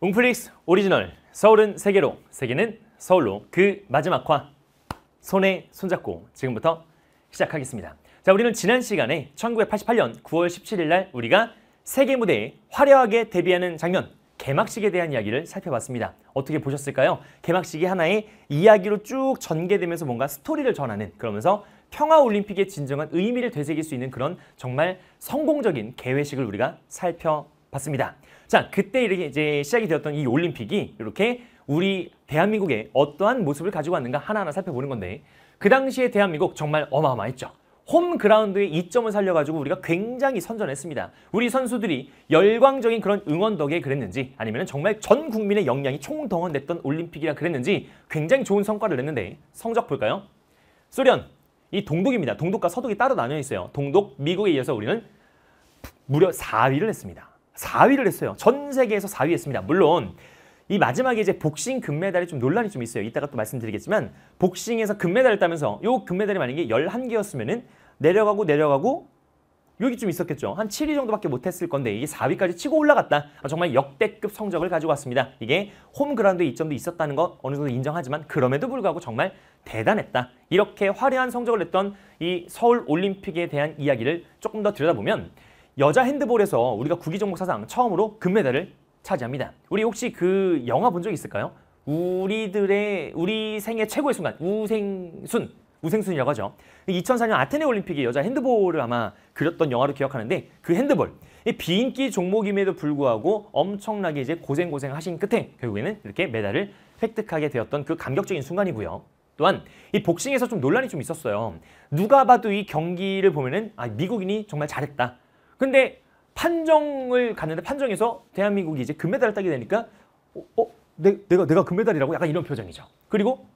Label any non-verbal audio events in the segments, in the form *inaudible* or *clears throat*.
웅플릭스 오리지널 서울은 세계로 세계는 서울로 그 마지막 화 손에 손잡고 지금부터 시작하겠습니다. 자 우리는 지난 시간에 1988년 9월 17일 날 우리가 세계 무대에 화려하게 데뷔하는 장면 개막식에 대한 이야기를 살펴봤습니다. 어떻게 보셨을까요? 개막식이 하나의 이야기로 쭉 전개되면서 뭔가 스토리를 전하는 그러면서 평화올림픽의 진정한 의미를 되새길 수 있는 그런 정말 성공적인 개회식을 우리가 살펴봤습니다. 봤습니다. 자, 그때 이렇게 이제 시작이 되었던 이 올림픽이 이렇게 우리 대한민국의 어떠한 모습을 가지고 왔는가 하나하나 살펴보는 건데 그 당시에 대한민국 정말 어마어마했죠. 홈그라운드의 이점을 살려가지고 우리가 굉장히 선전했습니다. 우리 선수들이 열광적인 그런 응원 덕에 그랬는지 아니면 정말 전 국민의 역량이 총동원됐던 올림픽이라 그랬는지 굉장히 좋은 성과를 냈는데 성적 볼까요? 소련, 이 동독입니다. 동독과 서독이 따로 나뉘어 있어요. 동독, 미국에 이어서 우리는 무려 4위를 했습니다. 4위를 했어요. 전 세계에서 4위 했습니다. 물론 이 마지막에 이제 복싱 금메달이 좀 논란이 좀 있어요. 이따가 또 말씀드리겠지만 복싱에서 금메달을 따면서 요 금메달이 만약에 11개였으면은 내려가고 내려가고 여기 좀 있었겠죠. 한 7위 정도밖에 못했을 건데 이게 4위까지 치고 올라갔다. 아, 정말 역대급 성적을 가지고 왔습니다. 이게 홈그라운드 이점도 있었다는 거 어느 정도 인정하지만 그럼에도 불구하고 정말 대단했다. 이렇게 화려한 성적을 냈던 이 서울 올림픽에 대한 이야기를 조금 더 들여다보면 여자 핸드볼에서 우리가 구기 종목 사상 처음으로 금메달을 차지합니다. 우리 혹시 그 영화 본 적 있을까요? 우리들의 우리 생애 최고의 순간 우생순 우생순이라고 하죠. 2004년 아테네 올림픽에 여자 핸드볼을 아마 그렸던 영화로 기억하는데 그 핸드볼 비인기 종목임에도 불구하고 엄청나게 이제 고생 고생 하신 끝에 결국에는 이렇게 메달을 획득하게 되었던 그 감격적인 순간이고요. 또한 이 복싱에서 좀 논란이 좀 있었어요. 누가 봐도 이 경기를 보면은 아 미국인이 정말 잘했다. 근데 판정을 갔는데 판정에서 대한민국이 이제 금메달을 따게 되니까 어, 어 내, 내가 내가 금메달이라고 약간 이런 표정이죠. 그리고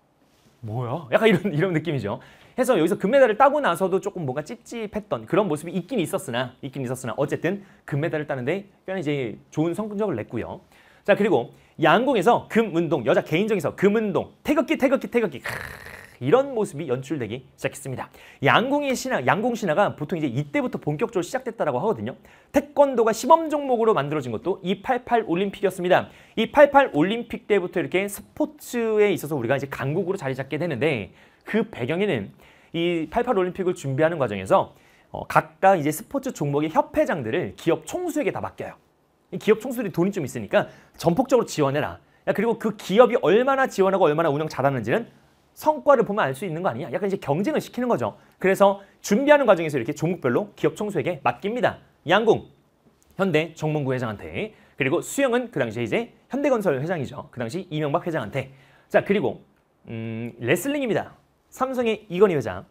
뭐야? 약간 이런 *laughs* 이런 느낌이죠. 해서 여기서 금메달을 따고 나서도 조금 뭔가 찝찝했던 그런 모습이 있긴 있었으나 있긴 있었으나 어쨌든 금메달을 따는데 꽤나 이제 좋은 성적을 냈고요. 자 그리고 양궁에서 금운동 여자 개인정에서 금운동 태극기 태극기 태극기 이런 모습이 연출되기 시작했습니다. 양궁의 신화, 양궁 신화가 보통 이제 이때부터 본격적으로 시작됐다고 하거든요. 태권도가 시범 종목으로 만들어진 것도 이88 올림픽이었습니다. 이88 올림픽 때부터 이렇게 스포츠에 있어서 우리가 이제 강국으로 자리 잡게 되는데 그 배경에는 이88 올림픽을 준비하는 과정에서 어, 각각 이제 스포츠 종목의 협회장들을 기업 총수에게 다 맡겨요. 기업 총수들이 돈이 좀 있으니까 전폭적으로 지원해라. 그리고 그 기업이 얼마나 지원하고 얼마나 운영 잘하는지는 성과를 보면 알 수 있는 거 아니냐? 약간 이제 경쟁을 시키는 거죠. 그래서 준비하는 과정에서 이렇게 종목별로 기업 총수에게 맡깁니다. 양궁, 현대 정문구 회장한테 그리고 수영은 그 당시에 이제 현대건설 회장이죠. 그 당시 이명박 회장한테 자 그리고 음, 레슬링입니다. 삼성의 이건희 회장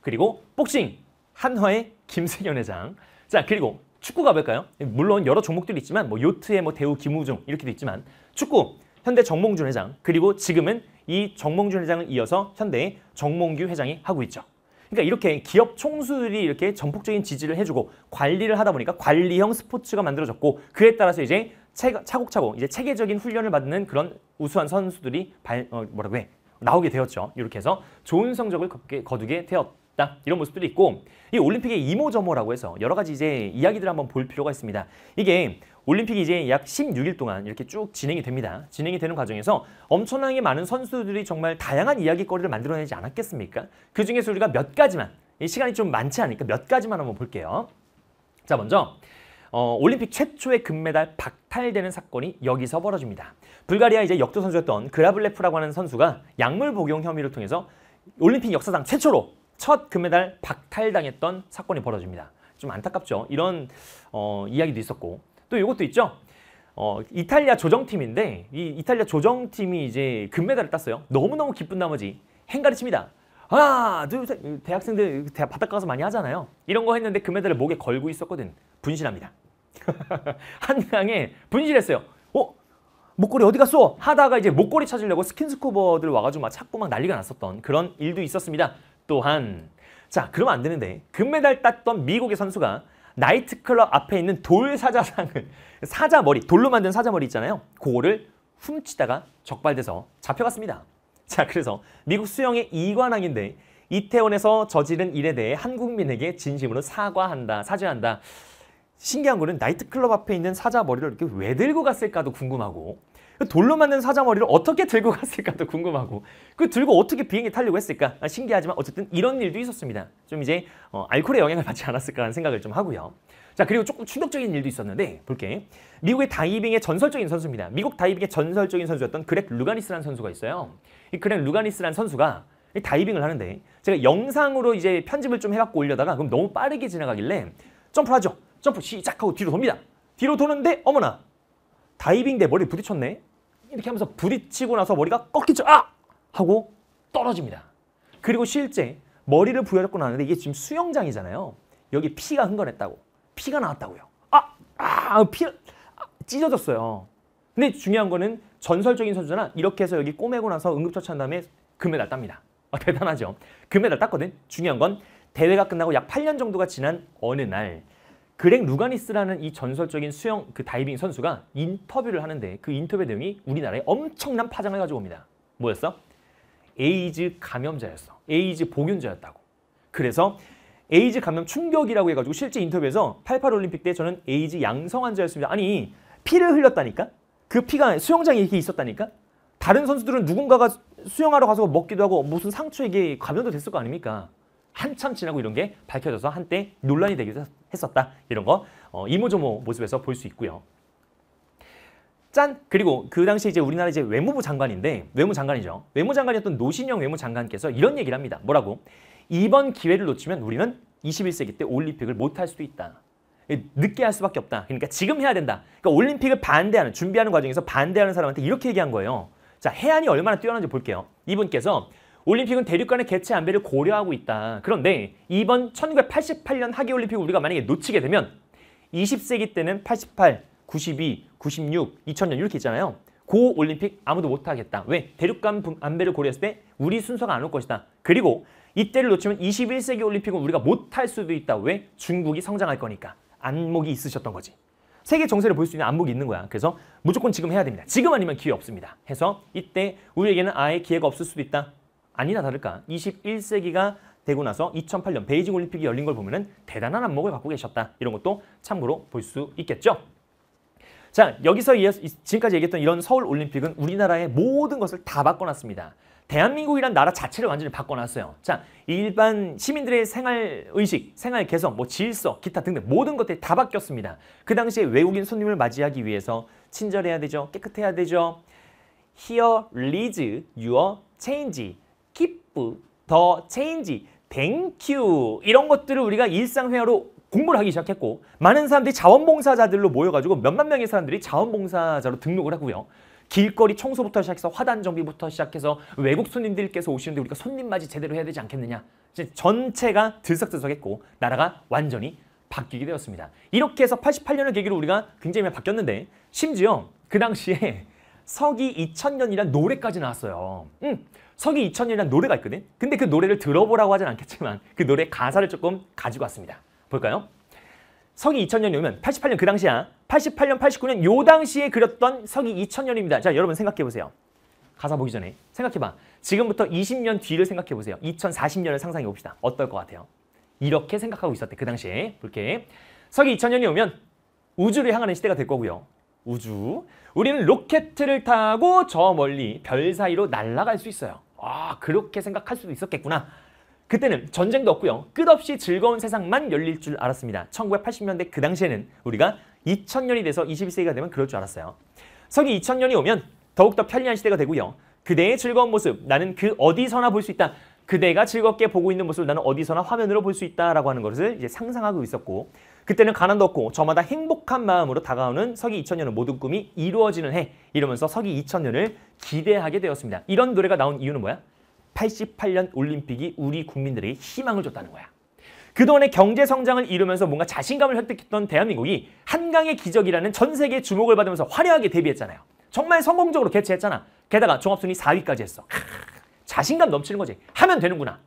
그리고 복싱 한화의 김세현 회장 자 그리고 축구가 볼까요 물론 여러 종목들이 있지만 뭐 요트의 뭐 대우 김우중 이렇게도 있지만 축구 현대 정몽준 회장 그리고 지금은 이 정몽준 회장을 이어서 현대의 정몽규 회장이 하고 있죠. 그러니까 이렇게 기업 총수들이 이렇게 전폭적인 지지를 해주고 관리를 하다 보니까 관리형 스포츠가 만들어졌고 그에 따라서 이제 차곡차곡 이제 체계적인 훈련을 받는 그런 우수한 선수들이 발, 어, 뭐라고 해 나오게 되었죠. 이렇게 해서 좋은 성적을 거두게 되었다. 이런 모습들이 있고 이 올림픽의 이모저모라고 해서 여러 가지 이제 이야기들을 한번 볼 필요가 있습니다. 이게 올림픽이 이제 약 16일 동안 이렇게 쭉 진행이 됩니다. 진행이 되는 과정에서 엄청나게 많은 선수들이 정말 다양한 이야기거리를 만들어내지 않았겠습니까? 그 중에서 우리가 몇 가지만, 시간이 좀 많지 않으니까 몇 가지만 한번 볼게요. 자, 먼저 어, 올림픽 최초의 금메달 박탈되는 사건이 여기서 벌어집니다. 불가리아 이제 역도 선수였던 그라블레프라고 하는 선수가 약물 복용 혐의를 통해서 올림픽 역사상 최초로 첫 금메달 박탈당했던 사건이 벌어집니다. 좀 안타깝죠. 이런 어, 이야기도 있었고 또 이것도 있죠. 어, 이탈리아 조정팀인데 이 이탈리아 조정팀이 이제 금메달을 땄어요. 너무너무 기쁜 나머지 행가를 칩니다. 하나, 둘, 셋. 대학생들 대학 바닷가 가서 많이 하잖아요. 이런 거 했는데 금메달을 목에 걸고 있었거든. 분실합니다. *laughs* 한강에 분실했어요. 어? 목걸이 어디 갔어? 하다가 이제 목걸이 찾으려고 스킨스쿠버들 와가지고 막 찾고 막 난리가 났었던 그런 일도 있었습니다. 또한 자 그러면 안 되는데 금메달 땄던 미국의 선수가 나이트클럽 앞에 있는 돌 사자상을 *laughs* 사자 머리, 돌로 만든 사자 머리 있잖아요. 그거를 훔치다가 적발돼서 잡혀갔습니다. 자, 그래서 미국 수영의 이관왕인데 이태원에서 저지른 일에 대해 한국민에게 진심으로 사과한다, 사죄한다. 신기한 거는 나이트클럽 앞에 있는 사자 머리를 이렇게 왜 들고 갔을까도 궁금하고 그 돌로 만든 사자머리를 어떻게 들고 갔을까도 궁금하고 그 들고 어떻게 비행기 타려고 했을까 아, 신기하지만 어쨌든 이런 일도 있었습니다. 좀 이제 어, 알코올의 영향을 받지 않았을까 하는 생각을 좀 하고요. 자 그리고 조금 충격적인 일도 있었는데 볼게 미국의 다이빙의 전설적인 선수입니다. 미국 다이빙의 전설적인 선수였던 그렉 루가니스라는 선수가 있어요. 이 그렉 루가니스라는 선수가 다이빙을 하는데 제가 영상으로 이제 편집을 좀 해갖고 올려다가 그럼 너무 빠르게 지나가길래 점프를 하죠. 점프 시작하고 뒤로 돕니다. 뒤로 도는데 어머나 다이빙 대 머리 부딪혔네. 이렇게 하면서 부딪히고 나서 머리가 꺾이죠. 아! 하고 떨어집니다. 그리고 실제 머리를 부여잡고 나는데 이게 지금 수영장이잖아요. 여기 피가 흥건했다고. 피가 나왔다고요. 아! 아! 피 아, 찢어졌어요. 근데 중요한 거는 전설적인 선수아 이렇게 해서 여기 꼬매고 나서 응급처치한 다음에 금메달 땁니다. 아, 대단하죠. 금메달 땄거든. 중요한 건 대회가 끝나고 약 8년 정도가 지난 어느 날 그렉 루가니스라는 이 전설적인 수영 그 다이빙 선수가 인터뷰를 하는데 그 인터뷰 내용이 우리나라에 엄청난 파장을 가져 옵니다. 뭐였어? 에이즈 감염자였어. 에이즈 보균자였다고. 그래서 에이즈 감염 충격이라고 해가지고 실제 인터뷰에서 88 올림픽 때 저는 에이즈 양성 환자였습니다. 아니 피를 흘렸다니까? 그 피가 수영장에 이렇게 있었다니까? 다른 선수들은 누군가가 수영하러 가서 먹기도 하고 무슨 상처에게 감염도 됐을 거 아닙니까? 한참 지나고 이런 게 밝혀져서 한때 논란이 되기도 했었다. 이런 거 어, 이모저모 모습에서 볼 수 있고요. 짠! 그리고 그 당시 이제 우리나라 이제 외무부 장관인데 외무 장관이죠. 외무 장관이었던 노신영 외무 장관께서 이런 얘기를 합니다. 뭐라고? 이번 기회를 놓치면 우리는 21세기 때 올림픽을 못할 수도 있다. 예, 늦게 할 수밖에 없다. 그러니까 지금 해야 된다. 그러니까 올림픽을 반대하는 준비하는 과정에서 반대하는 사람한테 이렇게 얘기한 거예요. 자, 해안이 얼마나 뛰어난지 볼게요. 이분께서 올림픽은 대륙 간의 개체 안배를 고려하고 있다. 그런데 이번 1988년 하계올림픽 우리가 만약에 놓치게 되면 20세기 때는 88, 92, 96, 2000년 이렇게 있잖아요. 고 올림픽 아무도 못하겠다. 왜? 대륙간 안배를 고려했을 때 우리 순서가 안 올 것이다. 그리고 이때를 놓치면 21세기 올림픽은 우리가 못할 수도 있다. 왜? 중국이 성장할 거니까. 안목이 있으셨던 거지. 세계 정세를 볼 수 있는 안목이 있는 거야. 그래서 무조건 지금 해야 됩니다. 지금 아니면 기회 없습니다. 해서 이때 우리에게는 아예 기회가 없을 수도 있다. 아니나 다를까 21세기가 되고 나서 2008년 베이징 올림픽이 열린 걸 보면 은 대단한 안목을 갖고 계셨다. 이런 것도 참고로 볼 수 있겠죠. 자, 여기서 지금까지 얘기했던 이런 서울 올림픽은 우리나라의 모든 것을 다 바꿔놨습니다. 대한민국이란 나라 자체를 완전히 바꿔놨어요. 자, 일반 시민들의 생활의식, 생활 개성, 뭐 질서, 기타 등등 모든 것들이 다 바뀌었습니다. 그 당시에 외국인 손님을 맞이하기 위해서 친절해야 되죠. 깨끗해야 되죠. Here lives your change. 하프, 음, 더, 체인지, 땡큐 이런 것들을 우리가 일상회화로 공부를 하기 시작했고 많은 사람들이 자원봉사자들로 모여가지고 몇만 명의 사람들이 자원봉사자로 등록을 하고요. 길거리 청소부터 시작해서 화단 정비부터 시작해서 외국 손님들께서 오시는데 우리가 손님 맞이 제대로 해야 되지 않겠느냐. 이제 전체가 들썩들썩했고 나라가 완전히 바뀌게 되었습니다. 이렇게 해서 88년을 계기로 우리가 굉장히 많이 바뀌었는데 심지어 그 당시에 *laughs* 서기 2000년이란 노래까지 나왔어요. 음, 서기 2000이라는 년 노래가 있거든. 근데 그 노래를 들어보라고 하진 않겠지만 그 노래 가사를 조금 가지고 왔습니다. 볼까요? 서기 2000년이 오면 88년 그 당시야. 88년, 89년 요 당시에 그렸던 서기 2000년입니다. 자, 여러분 생각해 보세요. 가사 보기 전에 생각해 봐. 지금부터 20년 뒤를 생각해 보세요. 2040년을 상상해 봅시다. 어떨 것 같아요? 이렇게 생각하고 있었대. 그 당시에. 볼게. 서기 2000년이 오면 우주를 향하는 시대가 될 거고요. 우주. 우리는 로켓을 타고 저 멀리 별 사이로 날아갈 수 있어요. 아 그렇게 생각할 수도 있었겠구나. 그때는 전쟁도 없고요. 끝없이 즐거운 세상만 열릴 줄 알았습니다. 1980년대 그 당시에는 우리가 2000년이 돼서 21세기가 되면 그럴 줄 알았어요. 서기 2000년이 오면 더욱더 편리한 시대가 되고요. 그대의 즐거운 모습, 나는 그 어디서나 볼 수 있다. 그대가 즐겁게 보고 있는 모습을 나는 어디서나 화면으로 볼 수 있다라고 하는 것을 이제 상상하고 있었고 그때는 가난도 없고 저마다 행복한 마음으로 다가오는 서기 2000년의 모든 꿈이 이루어지는 해 이러면서 서기 2000년을 기대하게 되었습니다. 이런 노래가 나온 이유는 뭐야? 88년 올림픽이 우리 국민들에게 희망을 줬다는 거야. 그동안의 경제 성장을 이루면서 뭔가 자신감을 획득했던 대한민국이 한강의 기적이라는 전 세계 주목을 받으면서 화려하게 데뷔했잖아요. 정말 성공적으로 개최했잖아. 게다가 종합순위 4위까지 했어. 크, 자신감 넘치는 거지. 하면 되는구나.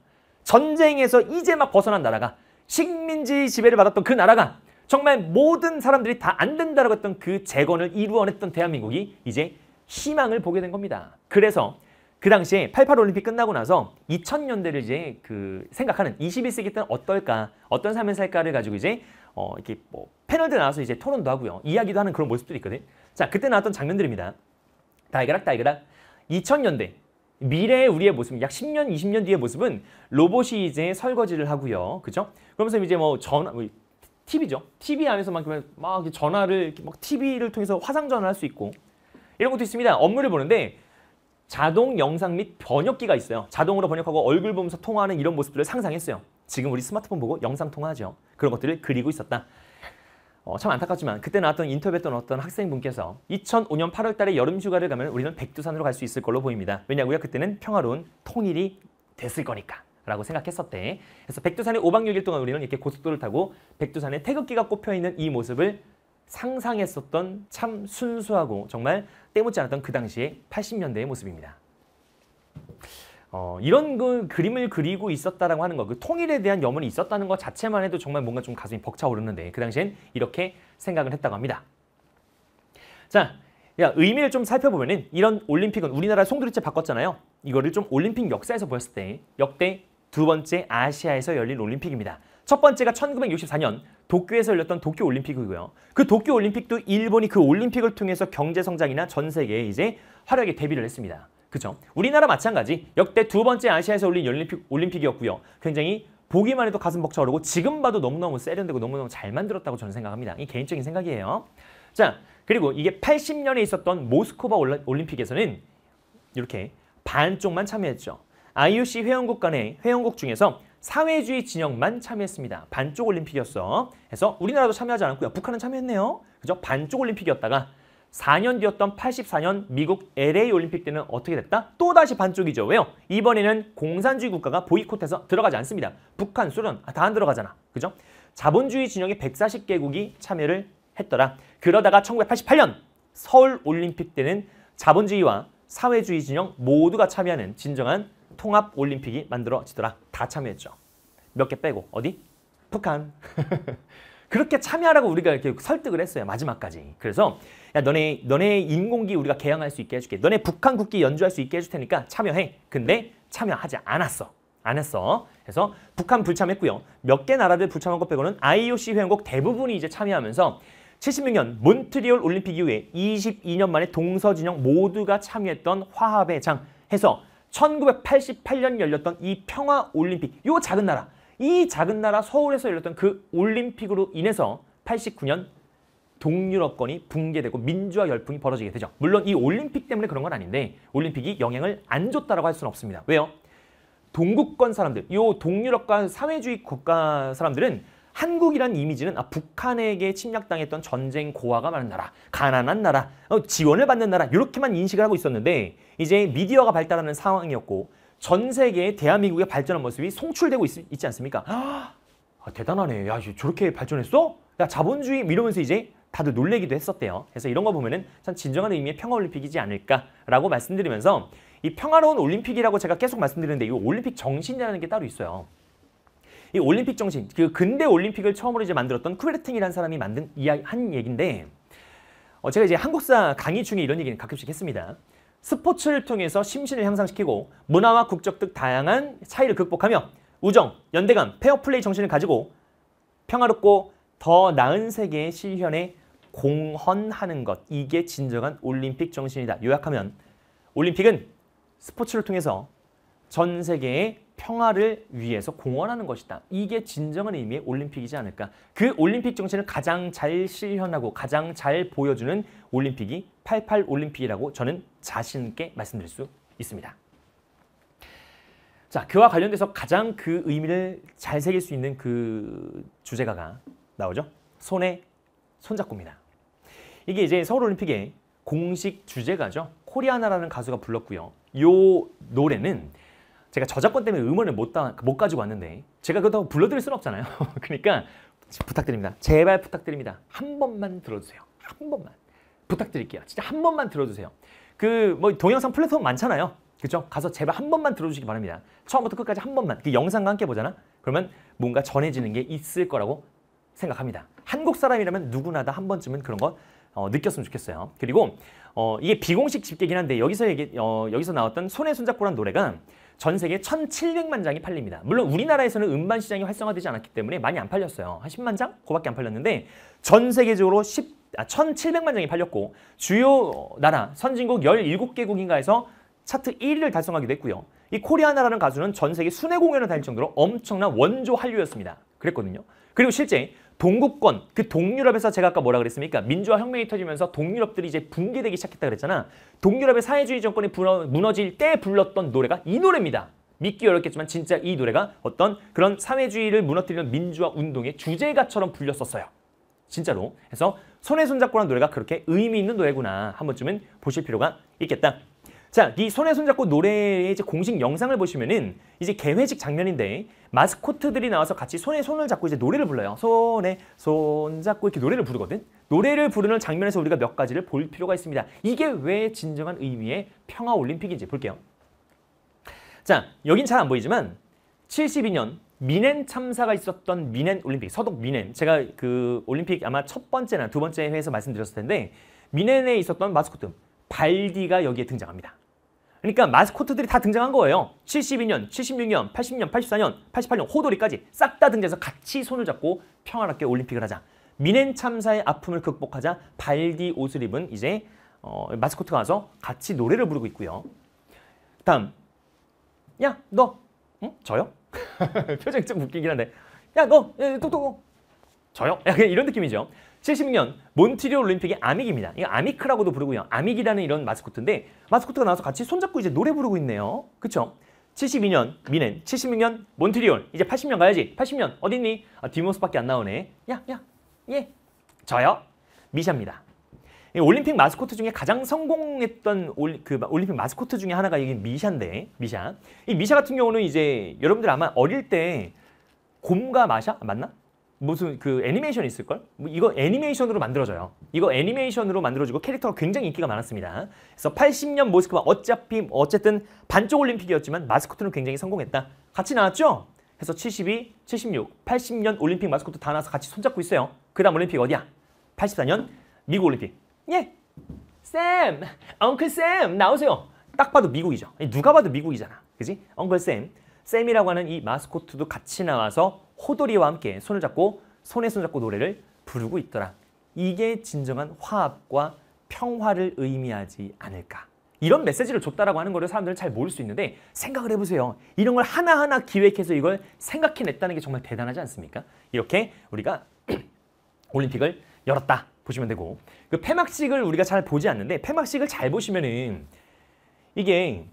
전쟁에서 이제 막 벗어난 나라가 식민지 지배를 받았던 그 나라가 정말 모든 사람들이 다 안 된다고 했던 그 재건을 이루어냈던 대한민국이 이제 희망을 보게 된 겁니다. 그래서 그 당시에 88 올림픽 끝나고 나서 2000년대를 이제 그 생각하는 21세기 때는 어떨까, 어떤 삶을 살까를 가지고 이제 어 이렇게 뭐 패널들 나와서 이제 토론도 하고요, 이야기도 하는 그런 모습들이 있거든. 자, 그때 나왔던 장면들입니다. 다이그락 다이그락 2000년대 미래의 우리의 모습, 약 10년, 20년 뒤의 모습은 로봇이 이제 설거지를 하고요. 그죠? 그러면서 이제 뭐 전화, 뭐 TV죠. TV 안에서만큼은 막 전화를, 막 TV를 통해서 화상 전화할 수 있고 이런 것도 있습니다. 업무를 보는데 자동 영상 및 번역기가 있어요. 자동으로 번역하고 얼굴 보면서 통화하는 이런 모습들을 상상했어요. 지금 우리 스마트폰 보고 영상 통화하죠. 그런 것들을 그리고 있었다. 어, 참 안타깝지만 그때 나왔던 인터뷰했던 어떤 학생분께서 2005년 8월 달에 여름 휴가를 가면 우리는 백두산으로 갈 수 있을 걸로 보입니다. 왜냐고요? 그때는 평화로운 통일이 됐을 거니까. 라고 생각했었대. 그래서 백두산에 5박 6일 동안 우리는 이렇게 고속도로를 타고 백두산에 태극기가 꼽혀있는 이 모습을 상상했었던 참 순수하고 정말 때묻지 않았던 그 당시의 80년대의 모습입니다. 어, 이런 그 그림을 그리고 있었다라고 하는 거, 그 통일에 대한 염원이 있었다는 것 자체만 해도 정말 뭔가 좀 가슴이 벅차오르는데 그 당시엔 이렇게 생각을 했다고 합니다. 자, 야, 의미를 좀 살펴보면은 이런 올림픽은 우리나라 송두리째 바꿨잖아요. 이거를 좀 올림픽 역사에서 보였을 때 역대 두 번째 아시아에서 열린 올림픽입니다. 첫 번째가 1964년 도쿄에서 열렸던 도쿄 올림픽이고요. 그 도쿄 올림픽도 일본이 그 올림픽을 통해서 경제 성장이나 전 세계에 이제 화려하게 데뷔를 했습니다. 그죠? 우리나라 마찬가지 역대 두 번째 아시아에서 올린 올림픽, 올림픽이었고요. 굉장히 보기만 해도 가슴 벅차오르고 지금 봐도 너무너무 세련되고 너무너무 잘 만들었다고 저는 생각합니다. 이 개인적인 생각이에요. 자, 그리고 이게 80년에 있었던 모스크바 올림픽에서는 이렇게 반쪽만 참여했죠. IOC 회원국 간의 회원국 중에서 사회주의 진영만 참여했습니다. 반쪽 올림픽이었어. 해서 우리나라도 참여하지 않았고요. 북한은 참여했네요. 그죠? 반쪽 올림픽이었다가 4년 뒤였던 84년 미국 LA 올림픽 때는 어떻게 됐다? 또다시 반쪽이죠. 왜요? 이번에는 공산주의 국가가 보이콧해서 들어가지 않습니다. 북한, 소련 아, 다안 들어가잖아. 그죠? 자본주의 진영의 140개국이 참여를 했더라. 그러다가 1988년 서울 올림픽 때는 자본주의와 사회주의 진영 모두가 참여하는 진정한 통합 올림픽이 만들어지더라. 다 참여했죠. 몇 개 빼고 어디? 북한. *laughs* 그렇게 참여하라고 우리가 이렇게 설득을 했어요. 마지막까지. 그래서 야 너네 너네 인공기 우리가 개항할 수 있게 해줄게. 너네 북한 국기 연주할 수 있게 해줄 테니까 참여해. 근데 참여하지 않았어. 안 했어. 그래서 북한 불참했고요. 몇 개 나라들 불참한 것 빼고는 IOC 회원국 대부분이 이제 참여하면서 76년 몬트리올 올림픽 이후에 22년 만에 동서진영 모두가 참여했던 화합의 장 해서 1988년 열렸던 이 평화올림픽 요 작은 나라 이 작은 나라 서울에서 열렸던 그 올림픽으로 인해서 89년 동유럽권이 붕괴되고 민주화 열풍이 벌어지게 되죠. 물론 이 올림픽 때문에 그런 건 아닌데 올림픽이 영향을 안 줬다라고 할 수는 없습니다. 왜요? 동국권 사람들, 이 동유럽과 사회주의 국가 사람들은 한국이란 이미지는 아, 북한에게 침략당했던 전쟁 고아가 많은 나라, 가난한 나라, 어, 지원을 받는 나라 이렇게만 인식을 하고 있었는데 이제 미디어가 발달하는 상황이었고 전 세계 대한민국의 발전한 모습이 송출되고 있, 있지 않습니까? 아, 아 대단하네. 야, 저렇게 발전했어? 야, 자본주의 이러면서 이제 다들 놀래기도 했었대요. 그래서 이런 거 보면은 참 진정한 의미의 평화 올림픽이지 않을까라고 말씀드리면서 이 평화로운 올림픽이라고 제가 계속 말씀드리는데 이 올림픽 정신이라는 게 따로 있어요. 이 올림픽 정신, 그 근대 올림픽을 처음으로 이제 만들었던 쿠베르팅이라는 사람이 만든 이야기 한 얘긴데 어, 제가 이제 한국사 강의 중에 이런 얘기는 가끔씩 했습니다. 스포츠를 통해서 심신을 향상시키고 문화와 국적 등 다양한 차이를 극복하며 우정, 연대감, 페어플레이 정신을 가지고 평화롭고 더 나은 세계의 실현에 공헌하는 것. 이게 진정한 올림픽 정신이다. 요약하면 올림픽은 스포츠를 통해서 전 세계의 평화를 위해서 공헌하는 것이다. 이게 진정한 의미의 올림픽이지 않을까. 그 올림픽 정신을 가장 잘 실현하고 가장 잘 보여주는 올림픽이 88 올림픽이라고 저는 자신 있게 말씀드릴 수 있습니다. 자, 그와 관련돼서 가장 그 의미를 잘 새길 수 있는 그 주제가가 나오죠. 손에 손잡고입니다. 이게 이제 서울 올림픽의 공식 주제가죠. 코리아나라는 가수가 불렀고요. 요 노래는 제가 저작권 때문에 음원을 못, 다, 못 가지고 왔는데 제가 그렇다고 불러드릴 순 없잖아요. *laughs* 그러니까 부탁드립니다. 제발 부탁드립니다. 한 번만 들어주세요. 한 번만 부탁드릴게요. 진짜 한 번만 들어주세요. 그 뭐 동영상 플랫폼 많잖아요. 그죠? 가서 제발 한 번만 들어주시기 바랍니다. 처음부터 끝까지 한 번만. 그 영상과 함께 보잖아? 그러면 뭔가 전해지는 게 있을 거라고 생각합니다. 한국 사람이라면 누구나 다 한 번쯤은 그런 거 어, 느꼈으면 좋겠어요. 그리고 어, 이게 비공식 집계긴 한데 여기서 얘기, 어, 여기서 나왔던 손에 손잡고란 노래가 전 세계 1,700만 장이 팔립니다. 물론 우리나라에서는 음반 시장이 활성화되지 않았기 때문에 많이 안 팔렸어요. 한 10만 장? 그밖에 안 팔렸는데 전 세계적으로 10, 아, 1,700만 장이 팔렸고 주요 나라 선진국 17개국인가에서 차트 1위를 달성하기도 했고요. 이 코리아나라는 가수는 전 세계 순회 공연을 다닐 정도로 엄청난 원조 한류였습니다. 그랬거든요. 그리고 실제 동국권그 동유럽에서 제가 아까 뭐라 그랬습니까? 민주화 혁명이 터지면서 동유럽들이 이제 붕괴되기 시작했다 그랬잖아. 동유럽의 사회주의 정권이 무너질 때 불렀던 노래가 이 노래입니다. 믿기 어렵겠지만 진짜 이 노래가 어떤 그런 사회주의를 무너뜨리는 민주화 운동의 주제가처럼 불렸었어요. 진짜로. 그래서 손에 손잡고란 노래가 그렇게 의미 있는 노래구나. 한 번쯤은 보실 필요가 있겠다. 자, 이 손에 손잡고 노래의 이제 공식 영상을 보시면은 이제 개회식 장면인데 마스코트들이 나와서 같이 손에 손을 잡고 이제 노래를 불러요. 손에 손 잡고 이렇게 노래를 부르거든. 노래를 부르는 장면에서 우리가 몇 가지를 볼 필요가 있습니다. 이게 왜 진정한 의미의 평화 올림픽인지 볼게요. 자, 여긴 잘 안 보이지만 72년 미넨 참사가 있었던 미넨 올림픽, 서독 미넨. 제가 그 올림픽 아마 첫 번째나 두 번째 회에서 말씀드렸을 텐데 미넨에 있었던 마스코트 발디가 여기에 등장합니다. 그러니까 마스코트들이 다 등장한 거예요. 72년, 76년, 80년, 84년, 88년 호돌이까지 싹 다 등장해서 같이 손을 잡고 평화롭게 올림픽을 하자. 미넨 참사의 아픔을 극복하자 발디 옷을 입은 이제 어, 마스코트가 와서 같이 노래를 부르고 있고요. 다음, 야 너, 응? 저요? *laughs* 표정이 좀 웃기긴 한데, 야 너, 똑똑, 예, 저요? *laughs* 약간 이런 느낌이죠. 76년 몬트리올 올림픽의 아믹입니다. 이거 아믹이라고도 부르고요. 아믹이라는 이런 마스코트인데 마스코트가 나와서 같이 손잡고 이제 노래 부르고 있네요. 그쵸? 렇 72년 미넨, 76년 몬트리올. 이제 80년 가야지. 80년 어디있니 아, 디모습밖에안 나오네. 야, 야, 예. 저요? 미샤입니다. 올림픽 마스코트 중에 가장 성공했던 올리, 그 올림픽 마스코트 중에 하나가 여기 미샤인데 미샤 이 미샤 같은 경우는 이제 여러분들 아마 어릴 때 곰과 마샤 맞나 무슨 그 애니메이션 있을걸? 뭐 이거 애니메이션으로 만들어져요. 이거 애니메이션으로 만들어지고 캐릭터가 굉장히 인기가 많았습니다. 그래서 80년 모스크바 어차피 어쨌든 반쪽 올림픽이었지만 마스코트는 굉장히 성공했다. 같이 나왔죠? 해서 72, 76, 80년 올림픽 마스코트 다 나와서 같이 손잡고 있어요. 그 다음 올림픽 어디야? 84년 미국 올림픽. 예! 샘! 엉클 샘! 나오세요! 딱 봐도 미국이죠. 누가 봐도 미국이잖아. 그지? 엉클 샘. 샘이라고 하는 이 마스코트도 같이 나와서 호돌이와 함께 손을 잡고 손에 손 잡고 노래를 부르고 있더라. 이게 진정한 화합과 평화를 의미하지 않을까. 이런 메시지를 줬다라고 하는 거를 사람들은 잘 모를 수 있는데 생각을 해보세요. 이런 걸 하나하나 기획해서 이걸 생각해냈다는 게 정말 대단하지 않습니까? 이렇게 우리가 *clears throat* 올림픽을 열었다 보시면 되고 그 폐막식을 우리가 잘 보지 않는데 폐막식을 잘 보시면은 이게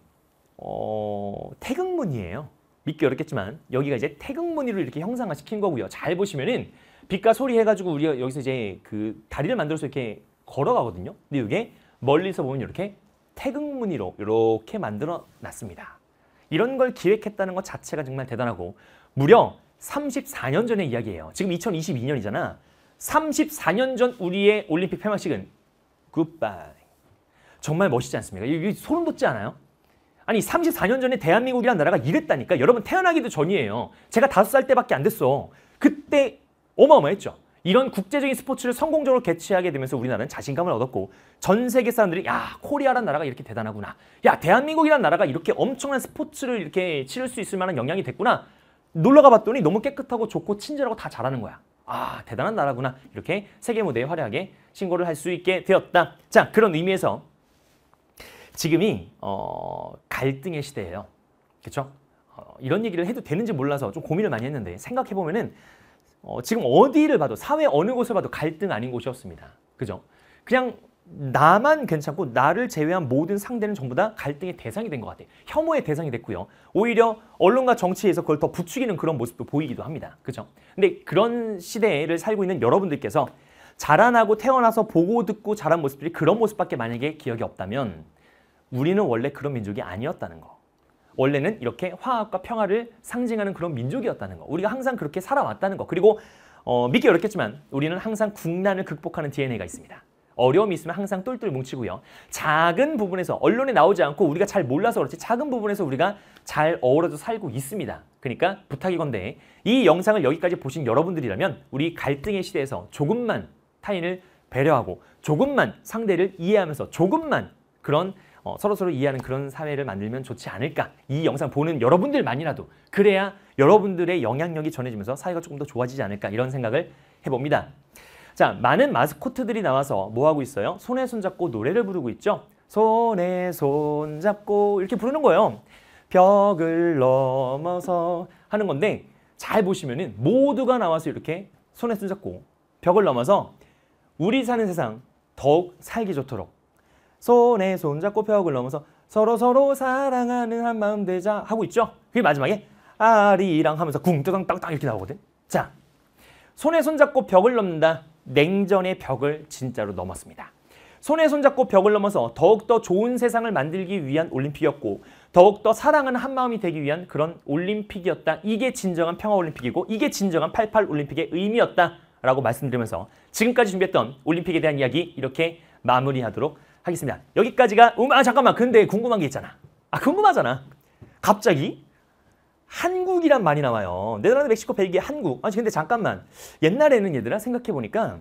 어... 태극문이에요. 믿기 어렵겠지만 여기가 이제 태극무늬로 이렇게 형상화 시킨 거고요. 잘 보시면은 빛과 소리 해가지고 우리가 여기서 이제 그 다리를 만들어서 이렇게 걸어가거든요. 근데 이게 멀리서 보면 이렇게 태극무늬로 이렇게 만들어 놨습니다. 이런 걸 기획했다는 것 자체가 정말 대단하고 무려 34년 전의 이야기예요. 지금 2022년이잖아. 34년 전 우리의 올림픽 폐막식은 굿바이. 정말 멋있지 않습니까? 이게 소름 돋지 않아요? 아니 34년 전에 대한민국이라는 나라가 이랬다니까 여러분 태어나기도 전이에요. 제가 5살 때밖에 안 됐어. 그때 어마어마했죠. 이런 국제적인 스포츠를 성공적으로 개최하게 되면서 우리나라는 자신감을 얻었고 전 세계 사람들이 야 코리아란 나라가 이렇게 대단하구나 야 대한민국이란 나라가 이렇게 엄청난 스포츠를 이렇게 치를 수 있을 만한 영향이 됐구나 놀러 가봤더니 너무 깨끗하고 좋고 친절하고 다 잘하는 거야 아 대단한 나라구나 이렇게 세계 무대에 화려하게 신고를 할 수 있게 되었다 자 그런 의미에서 지금이 어, 갈등의 시대예요. 그렇죠? 어, 이런 얘기를 해도 되는지 몰라서 좀 고민을 많이 했는데 생각해 보면은 어, 지금 어디를 봐도 사회 어느 곳을 봐도 갈등 아닌 곳이 없습니다. 그죠? 그냥 나만 괜찮고 나를 제외한 모든 상대는 전부 다 갈등의 대상이 된 것 같아요. 혐오의 대상이 됐고요. 오히려 언론과 정치에서 그걸 더 부추기는 그런 모습도 보이기도 합니다. 그죠? 근데 그런 시대를 살고 있는 여러분들께서 자라나고 태어나서 보고 듣고 자란 모습들이 그런 모습밖에 만약에 기억이 없다면 우리는 원래 그런 민족이 아니었다는 거. 원래는 이렇게 화합과 평화를 상징하는 그런 민족이었다는 거. 우리가 항상 그렇게 살아왔다는 거. 그리고 어, 믿기 어렵겠지만 우리는 항상 국난을 극복하는 DNA가 있습니다. 어려움이 있으면 항상 똘똘 뭉치고요. 작은 부분에서 언론에 나오지 않고 우리가 잘 몰라서 그렇지 작은 부분에서 우리가 잘 어우러져 살고 있습니다. 그러니까 부탁이건데 이 영상을 여기까지 보신 여러분들이라면 우리 갈등의 시대에서 조금만 타인을 배려하고 조금만 상대를 이해하면서 조금만 그런 어, 서로서로 이해하는 그런 사회를 만들면 좋지 않을까 이 영상 보는 여러분들만이라도 그래야 여러분들의 영향력이 전해지면서 사회가 조금 더 좋아지지 않을까 이런 생각을 해봅니다 자 많은 마스코트들이 나와서 뭐하고 있어요? 손에 손잡고 노래를 부르고 있죠 손에 손잡고 이렇게 부르는 거예요 벽을 넘어서 하는 건데 잘 보시면은 모두가 나와서 이렇게 손에 손잡고 벽을 넘어서 우리 사는 세상 더욱 살기 좋도록 손에 손잡고 벽을 넘어서 서로 서로 사랑하는 한 마음 되자 하고 있죠. 그게 마지막에 아리랑 하면서 궁따당 딱딱 이렇게 나오거든. 자, 손에 손잡고 벽을 넘는다. 냉전의 벽을 진짜로 넘었습니다. 손에 손잡고 벽을 넘어서 더욱더 좋은 세상을 만들기 위한 올림픽이었고 더욱더 사랑하는 한마음이 되기 위한 그런 올림픽이었다. 이게 진정한 평화올림픽이고 이게 진정한 88올림픽의 의미였다. 라고 말씀드리면서 지금까지 준비했던 올림픽에 대한 이야기 이렇게 마무리하도록 하겠습니다. 여기까지가 음, 아 잠깐만 근데 궁금한 게 있잖아. 아 궁금하잖아. 갑자기 한국이란 말이 나와요. 네덜란드, 멕시코, 벨기에, 한국. 아 근데 잠깐만 옛날에는 얘들아 생각해보니까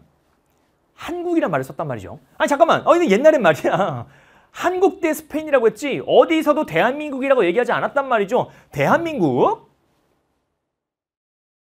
한국이란 말을 썼단 말이죠. 아 잠깐만 어, 근데 옛날엔 말이야. 한국 대 스페인이라고 했지 어디서도 대한민국이라고 얘기하지 않았단 말이죠. 대한민국?